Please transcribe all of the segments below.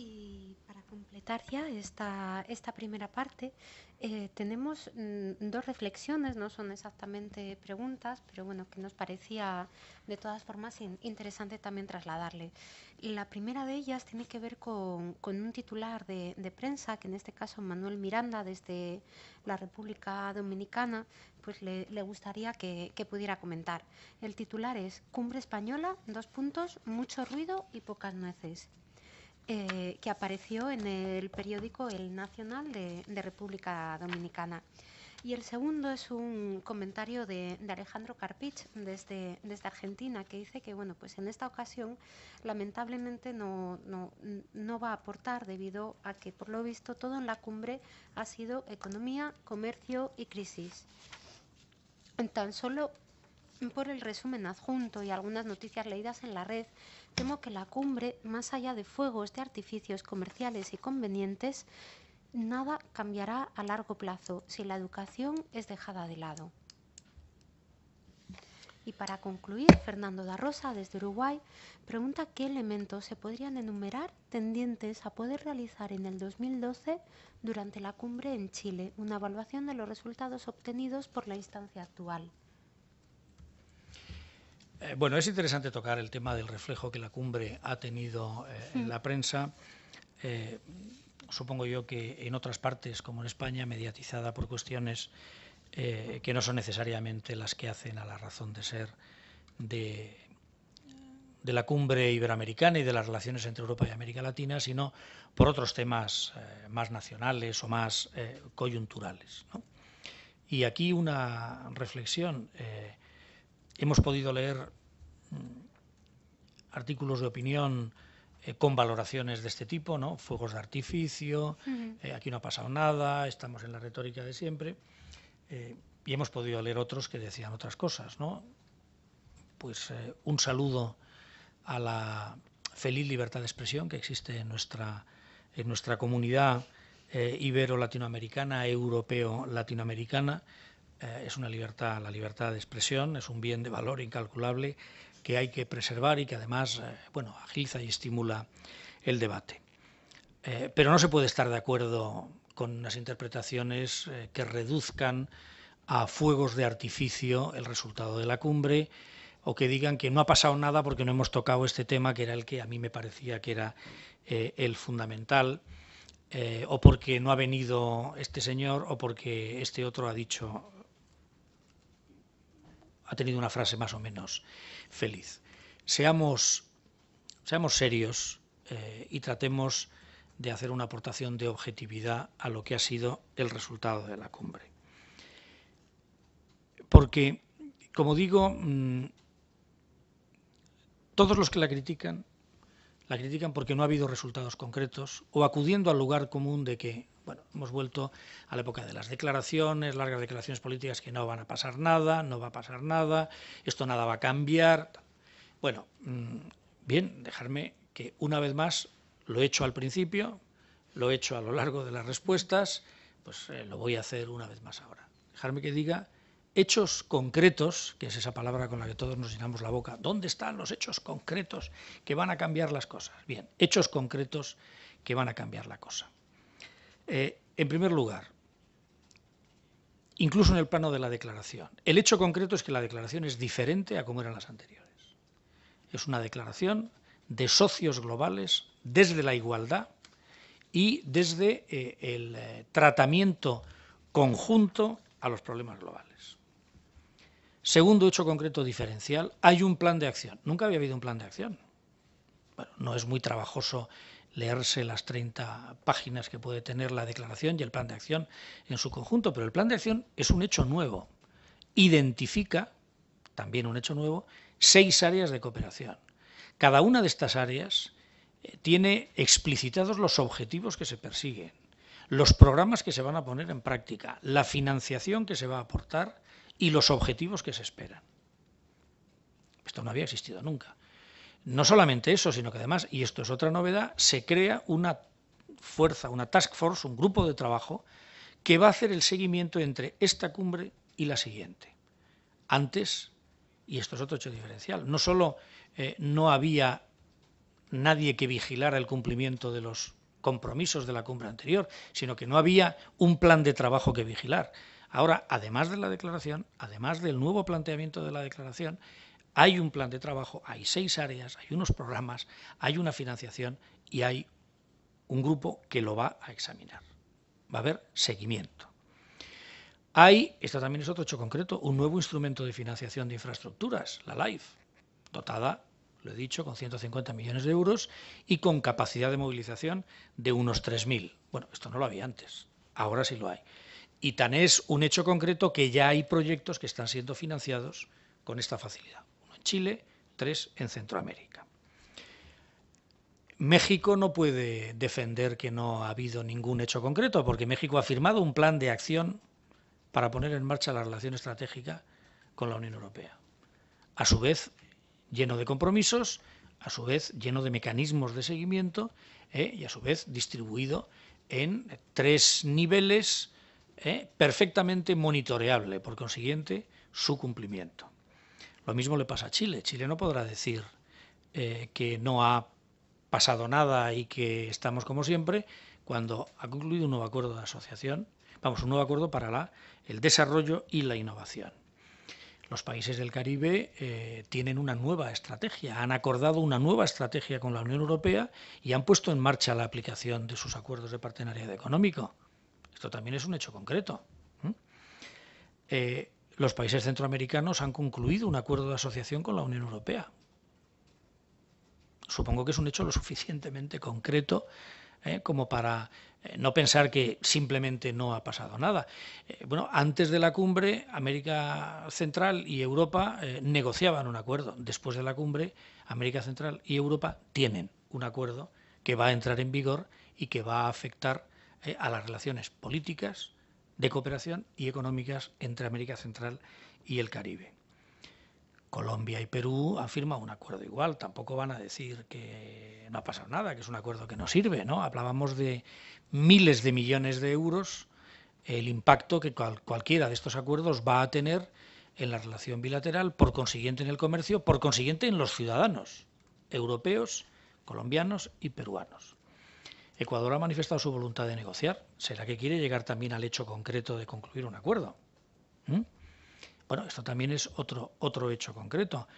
Y para completar ya esta, primera parte, eh, tenemos mm, dos reflexiones, no son exactamente preguntas, pero bueno, que nos parecía de todas formas interesante también trasladarle. La primera de ellas tiene que ver con, un titular de, prensa, que en este caso Manuel Miranda, desde la República Dominicana, pues le, gustaría que, pudiera comentar. El titular es Cumbre Española, dos puntos, mucho ruido y pocas nueces. Eh, que apareció en el periódico El Nacional de, República Dominicana. Y el segundo es un comentario de, Alejandro Carpich desde, Argentina, que dice que bueno, pues en esta ocasión lamentablemente no, va a aportar debido a que por lo visto todo en la cumbre ha sido economía, comercio y crisis. Tan solo por el resumen adjunto y algunas noticias leídas en la red, temo que la cumbre, más allá de fuegos de artificios comerciales y convenientes, nada cambiará a largo plazo si la educación es dejada de lado. Y para concluir, Fernando da Rosa, desde Uruguay, pregunta qué elementos se podrían enumerar tendientes a poder realizar en el 2012 durante la cumbre en Chile, una evaluación de los resultados obtenidos por la instancia actual. Eh, bueno, es interesante tocar el tema del reflejo que la cumbre ha tenido eh, en mm. la prensa. Eh, supongo yo que en otras partes, como en España, mediatizada por cuestiones que no son necesariamente las que hacen a la razón de ser de, la cumbre iberoamericana y de las relaciones entre Europa y América Latina, sino por otros temas más nacionales o más coyunturales. Y aquí una reflexión. Hemos podido leer mm, artículos de opinión eh, con valoraciones de este tipo, ¿no? Fuegos de artificio, eh, aquí no ha pasado nada, estamos en la retórica de siempre. Eh, y hemos podido leer otros que decían otras cosas, ¿no? Pues un saludo a la feliz libertad de expresión que existe en nuestra, en nuestra comunidad ibero-latinoamericana, latinoamericana eh, es una libertad, la libertad de expresión es un bien de valor incalculable que hay que preservar y que además eh, bueno, agiliza y estimula el debate. Eh, pero no se puede estar de acuerdo con unas interpretaciones que reduzcan a fuegos de artificio el resultado de la cumbre o que digan que no ha pasado nada porque no hemos tocado este tema que era el que a mí me parecía que era el fundamental. o porque no ha venido este señor o porque este otro ha dicho ha tenido una frase más o menos feliz. Seamos, seamos serios eh, y tratemos de hacer una aportación de objetividad a lo que ha sido el resultado de la cumbre. Porque, como digo, mm, todos los que la critican, la critican porque no ha habido resultados concretos o acudiendo al lugar común de que bueno, hemos vuelto a la época de las declaraciones, largas declaraciones políticas que no van a pasar nada, no va a pasar nada, esto nada va a cambiar. Bueno, mm, bien, dejarme que una vez más lo he hecho al principio, lo he hecho a lo largo de las respuestas, pues eh, lo voy a hacer una vez más ahora. Dejarme que diga hechos concretos, que es esa palabra con la que todos nos llenamos la boca, ¿dónde están los hechos concretos que van a cambiar las cosas? Bien, hechos concretos que van a cambiar la cosa. Eh, en primer lugar, incluso en el plano de la declaración, el hecho concreto es que la declaración es diferente a como eran las anteriores. Es una declaración de socios globales desde la igualdad y desde eh, el eh, tratamiento conjunto a los problemas globales. Segundo hecho concreto diferencial, hay un plan de acción. Nunca había habido un plan de acción. Bueno, no es muy trabajoso leerse las 30 páginas que puede tener la declaración y el plan de acción en su conjunto, pero el plan de acción es un hecho nuevo. Identifica, también un hecho nuevo, seis áreas de cooperación. Cada una de estas áreas eh, tiene explicitados los objetivos que se persiguen, los programas que se van a poner en práctica, la financiación que se va a aportar y los objetivos que se esperan. Esto no había existido nunca. No solamente eso, sino que además, y esto es otra novedad, se crea una fuerza, una task force, un grupo de trabajo que va a hacer el seguimiento entre esta cumbre y la siguiente. Antes, y esto es otro hecho diferencial, no solo eh, no había nadie que vigilara el cumplimiento de los compromisos de la cumbre anterior, sino que no había un plan de trabajo que vigilar. Ahora, además de la declaración, además del nuevo planteamiento de la declaración, hay un plan de trabajo, hay seis áreas, hay unos programas, hay una financiación y hay un grupo que lo va a examinar. Va a haber seguimiento. Hay, esto también es otro hecho concreto, un nuevo instrumento de financiación de infraestructuras, la LIFE, dotada, lo he dicho, con 150 millones de euros y con capacidad de movilización de unos 3.000. Bueno, esto no lo había antes, ahora sí lo hay. Y tan es un hecho concreto que ya hay proyectos que están siendo financiados con esta facilidad. Chile, tres en Centroamérica. México no puede defender que no ha habido ningún hecho concreto, porque México ha firmado un plan de acción para poner en marcha la relación estratégica con la Unión Europea. A su vez, lleno de compromisos, a su vez lleno de mecanismos de seguimiento eh, y a su vez distribuido en tres niveles eh, perfectamente monitoreable, por consiguiente, su cumplimiento. Lo mismo le pasa a Chile. Chile no podrá decir eh, que no ha pasado nada y que estamos como siempre cuando ha concluido un nuevo acuerdo de asociación, vamos, un nuevo acuerdo para la, el desarrollo y la innovación. Los países del Caribe eh, tienen una nueva estrategia, han acordado una nueva estrategia con la Unión Europea y han puesto en marcha la aplicación de sus acuerdos de partenariado económico. Esto también es un hecho concreto los países centroamericanos han concluido un acuerdo de asociación con la Unión Europea. Supongo que es un hecho lo suficientemente concreto eh, como para eh, no pensar que simplemente no ha pasado nada. Eh, bueno, antes de la cumbre, América Central y Europa negociaban un acuerdo. Después de la cumbre, América Central y Europa tienen un acuerdo que va a entrar en vigor y que va a afectar a las relaciones políticas, de cooperación y económicas entre América Central y el Caribe. Colombia y Perú han firmado un acuerdo igual, tampoco van a decir que no ha pasado nada, que es un acuerdo que no sirve, ¿no? Hablábamos de miles de millones de euros, el impacto que cualquiera de estos acuerdos va a tener en la relación bilateral, por consiguiente en el comercio, por consiguiente en los ciudadanos europeos, colombianos y peruanos. Ecuador ha manifestado su voluntad de negociar. ¿Será que quiere llegar también al hecho concreto de concluir un acuerdo? ¿Mm? Bueno, esto también es otro, otro hecho concreto.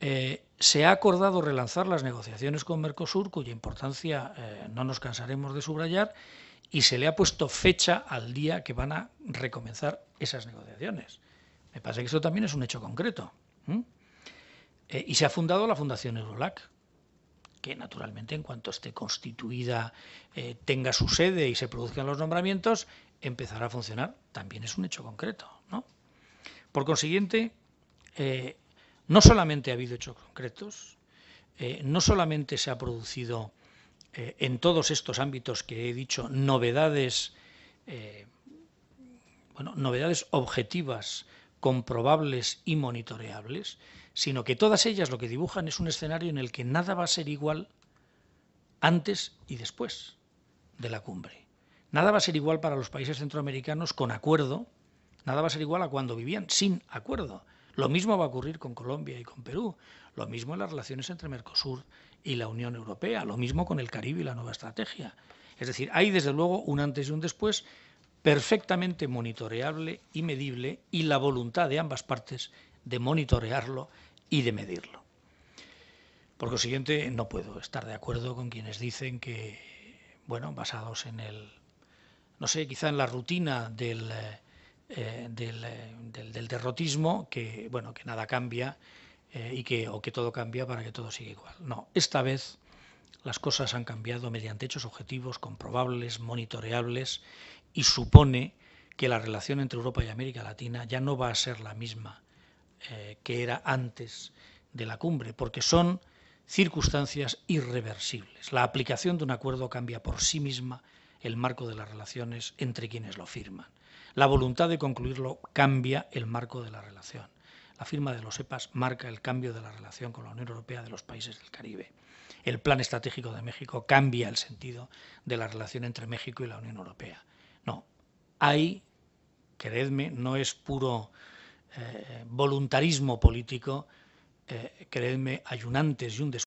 Eh, se ha acordado relanzar las negociaciones con Mercosur, cuya importancia eh, no nos cansaremos de subrayar, y se le ha puesto fecha al día que van a recomenzar esas negociaciones. Me parece que eso también es un hecho concreto. ¿Mm? Eh, y se ha fundado la Fundación Eurolac, naturalmente en cuanto esté constituida, eh, tenga su sede y se produzcan los nombramientos, empezará a funcionar. También es un hecho concreto. Por consiguiente, eh, no solamente ha habido hechos concretos, eh, no solamente se ha producido en todos estos ámbitos que he dicho novedades, bueno, novedades objetivas comprobables y monitoreables, sino que todas ellas lo que dibujan es un escenario en el que nada va a ser igual antes y después de la cumbre. Nada va a ser igual para los países centroamericanos con acuerdo, nada va a ser igual a cuando vivían sin acuerdo. Lo mismo va a ocurrir con Colombia y con Perú, lo mismo en las relaciones entre Mercosur y la Unión Europea, lo mismo con el Caribe y la nueva estrategia. Es decir, hay desde luego un antes y un después perfectamente monitoreable y medible y la voluntad de ambas partes de monitorearlo y de medirlo. Por consiguiente, no puedo estar de acuerdo con quienes dicen que, bueno, basados en el, no sé, quizá en la rutina del, eh, eh, del, derrotismo, que, bueno, que nada cambia eh, y que, o que todo cambia para que todo siga igual. No, esta vez las cosas han cambiado mediante hechos objetivos, comprobables, monitoreables y supone que la relación entre Europa y América Latina ya no va a ser la misma eh, que era antes de la cumbre, porque son circunstancias irreversibles. La aplicación de un acuerdo cambia por sí misma el marco de las relaciones entre quienes lo firman. La voluntad de concluirlo cambia el marco de la relación. La firma de los EPAs marca el cambio de la relación con la Unión Europea de los países del Caribe. El plan estratégico de México cambia el sentido de la relación entre México y la Unión Europea hay, creedme, no es puro eh, voluntarismo político, eh, creedme, hay y un después.